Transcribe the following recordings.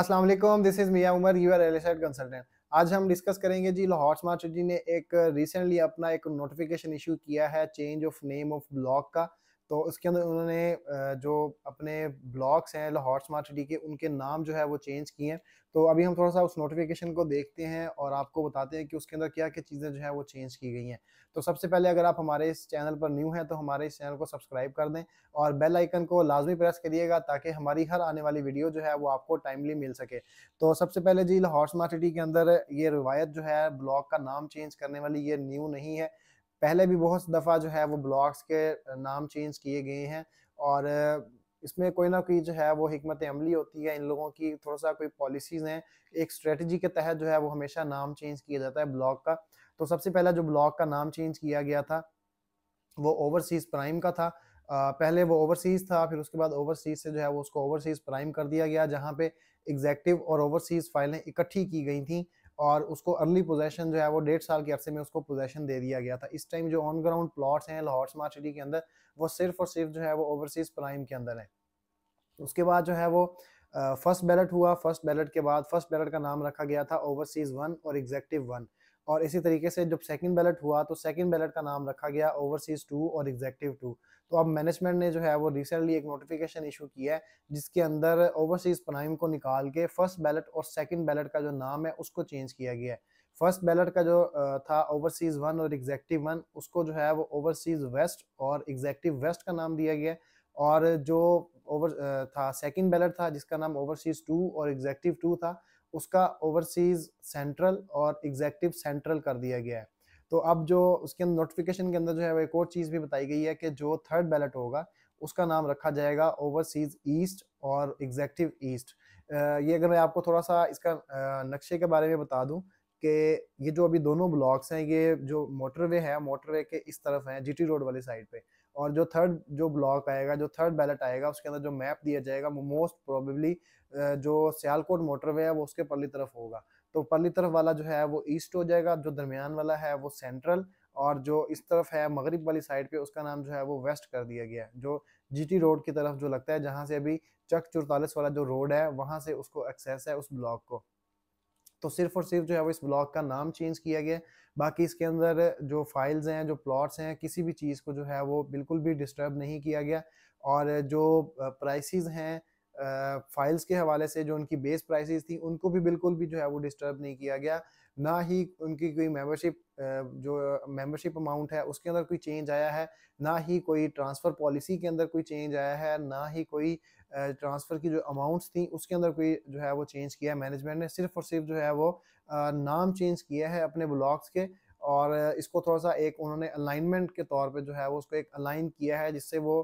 Aslam this is Miyan Umar you are real estate consultant आज हम discuss करेंगे जी लाहौर स्मार्ट सिटी ने एक रिसेंटली अपना एक नोटिफिकेशन इशू किया है change of name of block का तो उसके अंदर उन्होंने जो अपने ब्लॉक्स हैं लाहौर स्मार्ट सिटी के उनके नाम जो है वो चेंज किए हैं तो अभी हम थोड़ा सा उस नोटिफिकेशन को देखते हैं और आपको बताते हैं कि उसके अंदर क्या क्या चीज़ें जो है वो चेंज की गई हैं तो सबसे पहले अगर आप हमारे इस चैनल पर न्यू हैं तो हमारे इस चैनल को सब्सक्राइब कर दें और बेल आइकन को लाजमी प्रेस करिएगा ताकि हमारी हर आने वाली वीडियो जो है वो आपको टाइमली मिल सके तो सबसे पहले जी लाहौर स्मार्ट सिटी के अंदर ये रिवायत जो है ब्लॉक का नाम चेंज करने वाली ये न्यू नहीं है पहले भी बहुत दफ़ा जो है वो ब्लॉग्स के नाम चेंज किए गए हैं और इसमें कोई ना कोई जो है वो हमत अमली होती है इन लोगों की थोड़ा सा कोई पॉलिसीज़ हैं एक स्ट्रेटजी के तहत जो है वो हमेशा नाम चेंज किया जाता है ब्लॉग का तो सबसे पहला जो ब्लॉग का नाम चेंज किया गया था वो ओवरसीज़ प्राइम का था पहले वो ओवरसीज़ था फिर उसके बाद ओवरसीज़ से जो है वो उसको ओवरसीज़ प्राइम कर दिया गया जहाँ पे एग्जैक्टिव और ओवरसीज़ फाइलें इकट्ठी की गई थी और उसको अर्ली पोजेशन जो है वो डेढ़ साल के अरसे में उसको पोजेशन दे दिया गया था इस टाइम जो ऑन ग्राउंड प्लॉट्स हैं लाहौर स्मार्ट सिटी के अंदर वो सिर्फ और सिर्फ जो है वो ओवरसीज प्राइम के अंदर है उसके बाद जो है वो फर्स्ट बैलेट हुआ फर्स्ट बैलेट के बाद फर्स्ट बैलेट का नाम रखा गया था ओवरसीज वन और एग्जेक्टिव वन और इसी तरीके से जब सेकंड बैलेट हुआ तो सेकंड बैलेट का नाम रखा गया ओवरसीज टू और एग्जेक्टिव टू तो अब मैनेजमेंट ने जो है वो रिसेंटली एक नोटिफिकेशन इशू किया है जिसके अंदर ओवरसीज प्राइम को निकाल के फर्स्ट बैलेट और सेकंड बैलेट का जो नाम है उसको चेंज किया गया है फर्स्ट बैलेट का जो था ओवरसीज वन और एग्जेक्टिव वन उसको जो है वो ओवरसीज वेस्ट और एग्जेक्टिव वेस्ट का नाम दिया गया और जो ओवर था सेकेंड बैलेट था जिसका नाम ओवरसीज टू और एग्जेक्टिव टू था उसका ओवरसीज सेंट्रल और एग्जैक्टिव सेंट्रल कर दिया गया है तो अब जो उसके नोटिफिकेशन के अंदर जो है वो एक और चीज़ भी बताई गई है कि जो थर्ड बैलेट होगा उसका नाम रखा जाएगा ओवरसीज ईस्ट और एग्जैक्टिव ईस्ट ये अगर मैं आपको थोड़ा सा इसका नक्शे के बारे में बता दूं कि ये जो अभी दोनों ब्लॉक्स हैं ये जो मोटरवे है मोटरवे के इस तरफ हैं जीटी रोड वाली साइड पे और जो थर्ड जो ब्लॉक आएगा जो थर्ड बैलेट आएगा उसके अंदर जो मैप दिया जाएगा वो मोस्ट प्रोबेबली जो सियालकोट मोटरवे है वो उसके परली तरफ होगा तो परली तरफ वाला जो है वो ईस्ट हो जाएगा जो दरमियान वाला है वो सेंट्रल और जो इस तरफ है मगरब वाली साइड पे उसका नाम जो है वो वेस्ट कर दिया गया है जो जीटी रोड की तरफ जो लगता है जहाँ से अभी चक चुरतालीस वाला जो रोड है वहाँ से उसको एक्सेस है उस ब्लॉक को तो सिर्फ और सिर्फ जो है वो इस ब्लॉक का नाम चेंज किया गया बाकी इसके अंदर जो फाइल्स हैं जो प्लॉट्स हैं किसी भी चीज़ को जो है वो बिल्कुल भी डिस्टर्ब नहीं किया गया और जो प्राइसेस हैं फाइल्स के हवाले से जो उनकी बेस प्राइसेस थी उनको भी बिल्कुल भी जो है वो डिस्टर्ब नहीं किया गया ना ही उनकी कोई मेंबरशिप जो मेंबरशिप अमाउंट है उसके अंदर कोई चेंज आया है ना ही कोई ट्रांसफ़र पॉलिसी के अंदर कोई चेंज आया है ना ही कोई ट्रांसफ़र की जो अमाउंट्स थी उसके अंदर कोई जो है वो चेंज किया है मैनेजमेंट ने सिर्फ और सिर्फ जो है वो नाम चेंज किया है अपने ब्लॉक्स के और इसको थोड़ा सा एक उन्होंने अलाइनमेंट के तौर पे जो है वो उसको एक अलाइन किया है जिससे वो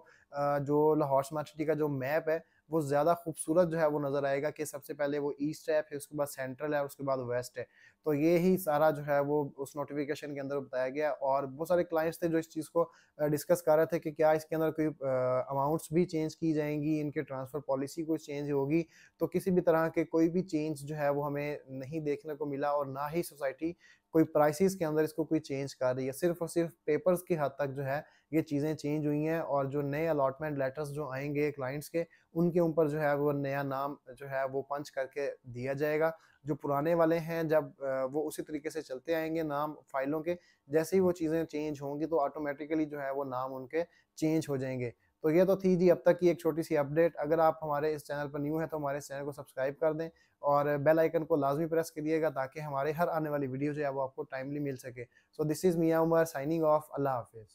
जो लाहौर स्मार्ट सिटी का जो मैप है वो ज़्यादा खूबसूरत जो है वो नज़र आएगा कि सबसे पहले वो ईस्ट है फिर उसके बाद सेंट्रल है उसके बाद वेस्ट है तो ये ही सारा जो है वो उस नोटिफिकेशन के अंदर बताया गया और बहुत सारे क्लाइंट्स थे जो इस चीज़ को डिस्कस कर रहे थे कि क्या इसके अंदर कोई अमाउंट्स भी चेंज की जाएंगी इनके ट्रांसफ़र पॉलिसी कोई चेंज होगी तो किसी भी तरह के कोई भी चेंज जो है वो हमें नहीं देखने को मिला और ना ही सोसाइटी कोई प्राइसिस के अंदर इसको कोई चेंज कर रही है सिर्फ और सिर्फ पेपर्स की हद तक जो है ये चीज़ें चेंज हुई हैं और जो नए अलॉटमेंट लेटर्स जो आएंगे क्लाइंट्स के उनके ऊपर जो है वो नया नाम जो है वो पंच करके दिया जाएगा जो पुराने वाले हैं जब वो उसी तरीके से चलते आएंगे नाम फाइलों के जैसे ही वो चीज़ें चेंज होंगी तो ऑटोमेटिकली जो है वो नाम उनके चेंज हो जाएंगे तो ये तो थी जी अब तक की एक छोटी सी अपडेट अगर आप हमारे इस चैनल पर न्यू है तो हमारे इस चैनल को सब्सक्राइब कर दें और बेल आइकन को लाजमी प्रेस करिएगा ताकि हमारे हर आने वाली वीडियो जो है वो आपको टाइमली मिल सके so this is Miyan Umar signing off अल्लाह हाफिज़